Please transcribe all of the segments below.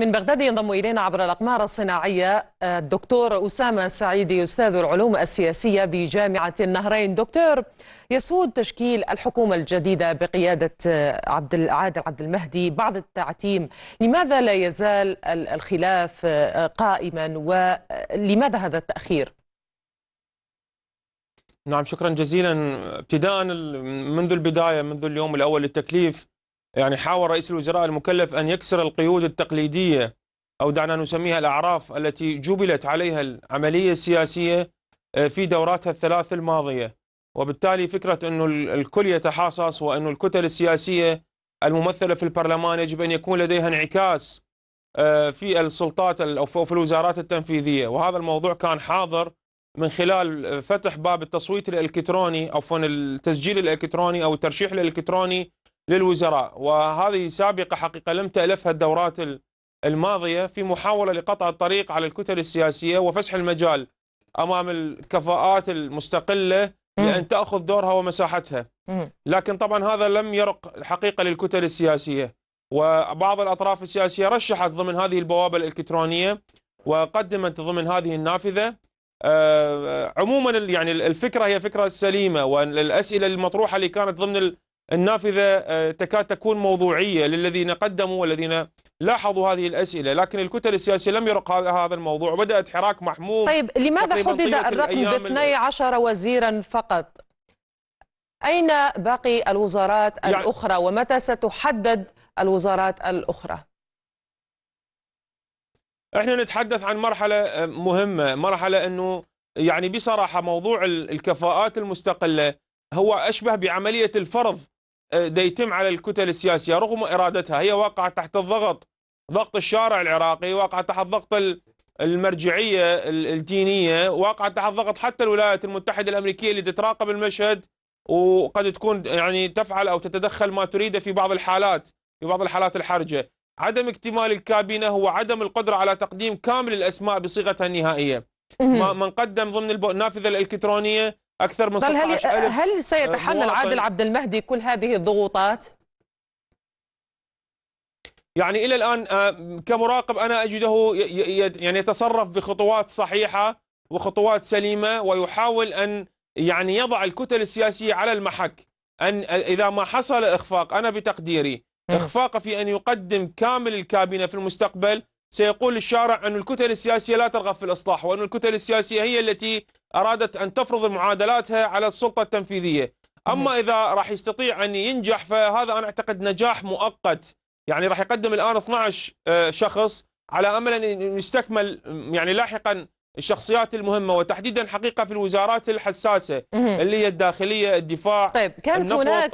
من بغداد ينضم إلينا عبر الأقمار الصناعية آه، الدكتور أسامة سعيدي أستاذ العلوم السياسية بجامعة النهرين دكتور يسود تشكيل الحكومة الجديدة بقيادة آه، عبد العادل عبد المهدي بعض التعتيم لماذا لا يزال الخلاف آه، قائما ولماذا هذا التأخير؟ نعم شكرا جزيلا ابتداء منذ البداية منذ اليوم الأول للتكليف يعني حاول رئيس الوزراء المكلف أن يكسر القيود التقليدية أو دعنا نسميها الأعراف التي جبلت عليها العملية السياسية آه، في دوراتها الثلاث الماضية وبالتالي فكرة أنه الكل يتحاصص وأنه الكتل السياسية الممثلة في البرلمان يجب أن يكون لديها انعكاس آه، في السلطات أو في الوزارات التنفيذية وهذا الموضوع كان حاضر من خلال آه، فتح باب التصويت الالكتروني عفوا التسجيل الالكتروني او الترشيح الالكتروني للوزراء وهذه سابقة حقيقة لم تألفها الدورات الماضية في محاولة لقطع الطريق على الكتل السياسية وفسح المجال أمام الكفاءات المستقلة لأن تأخذ دورها ومساحتها لكن طبعا هذا لم يرق الحقيقة للكتل السياسية وبعض الأطراف السياسية رشحت ضمن هذه البوابة الإلكترونية وقدمت ضمن هذه النافذة آه، عموما يعني الفكرة هي فكرة سليمة والأسئلة المطروحة اللي كانت ضمن النافذة آه، تكاد تكون موضوعية للذين قدموا والذين لاحظوا هذه الأسئلة لكن الكتل السياسية لم يرق هذا الموضوع وبدأت حراك محموم طيب لماذا حدد الرقم ب 12 وزيرا فقط أين باقي الوزارات يعني الأخرى ومتى ستحدد الوزارات الأخرى احنا نتحدث عن مرحلة آه، مهمة مرحلة أنه يعني بصراحة موضوع الكفاءات المستقلة هو أشبه بعملية الفرض آه، ديتم يتم على الكتل السياسيه رغم ارادتها هي واقعه تحت الضغط ضغط الشارع العراقي واقعه تحت ضغط المرجعيه الدينيه واقعه تحت ضغط حتى الولايات المتحده الامريكيه اللي تتراقب المشهد وقد تكون يعني تفعل او تتدخل ما تريده في بعض الحالات في بعض الحالات الحرجه عدم اكتمال الكابينه هو عدم القدره على تقديم كامل الاسماء بصيغتها النهائيه من قدم ضمن النافذه الالكترونيه أكثر من 16 هل, هل سيتحمل آه، عادل عبد المهدي كل هذه الضغوطات؟ يعني إلى الآن آه، كمراقب أنا أجده يعني يتصرف بخطوات صحيحة وخطوات سليمة ويحاول أن يعني يضع الكتل السياسية على المحك أن إذا ما حصل إخفاق أنا بتقديري إخفاق في أن يقدم كامل الكابينة في المستقبل سيقول الشارع أن الكتل السياسية لا ترغب في الإصلاح وأن الكتل السياسية هي التي أرادت أن تفرض معادلاتها على السلطة التنفيذية أما إذا راح يستطيع أن ينجح فهذا أنا أعتقد نجاح مؤقت يعني راح يقدم الآن 12 آه، شخص على أمل أن يستكمل يعني لاحقا الشخصيات المهمة وتحديدا حقيقة في الوزارات الحساسة اللي هي الداخلية الدفاع طيب كانت هناك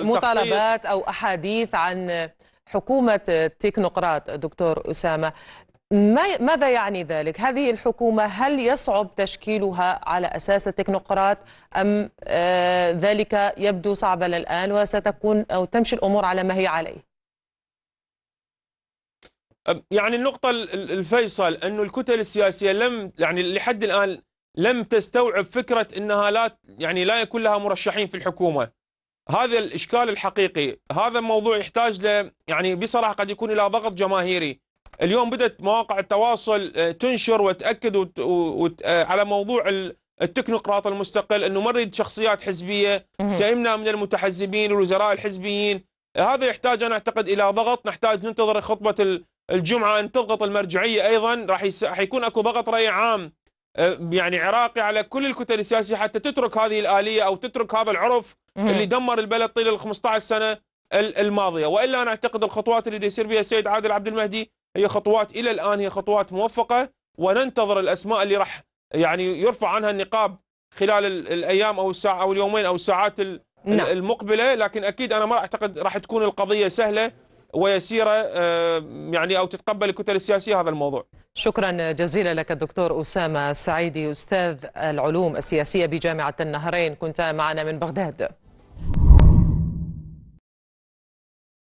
مطالبات أو أحاديث عن حكومة تكنوقراط دكتور أسامة ما ماذا يعني ذلك؟ هذه الحكومة هل يصعب تشكيلها على أساس التكنوقراط أم آه، ذلك يبدو صعبا الآن وستكون أو تمشي الأمور على ما هي عليه؟ يعني النقطة الفيصل أنه الكتل السياسية لم يعني لحد الآن لم تستوعب فكرة أنها لا يعني لا يكون لها مرشحين في الحكومة هذا الإشكال الحقيقي هذا الموضوع يحتاج ل يعني بصراحة قد يكون إلى ضغط جماهيري اليوم بدأت مواقع التواصل آه، تنشر وتأكد آه، على موضوع التكنوقراط المستقل أنه ما نريد شخصيات حزبية سئمنا من المتحزبين والوزراء الحزبيين آه، هذا يحتاج أنا أعتقد إلى ضغط نحتاج ننتظر خطبة الجمعة أن تضغط المرجعية أيضا راح يس... يكون أكو ضغط رأي عام يعني عراقي على كل الكتل السياسية حتى تترك هذه الآلية أو تترك هذا العرف اللي دمر البلد طيل ال 15 سنة الماضية وإلا أنا أعتقد الخطوات اللي يسير بها السيد عادل عبد المهدي هي خطوات إلى الآن هي خطوات موفقة وننتظر الأسماء اللي راح يعني يرفع عنها النقاب خلال الأيام أو الساعة أو اليومين أو الساعات نعم. المقبلة لكن أكيد أنا ما أعتقد راح تكون القضية سهلة ويسيرة آه، يعني أو تتقبل الكتل السياسية هذا الموضوع شكرا جزيلا لك الدكتور أسامة سعيدي أستاذ العلوم السياسية بجامعة النهرين كنت معنا من بغداد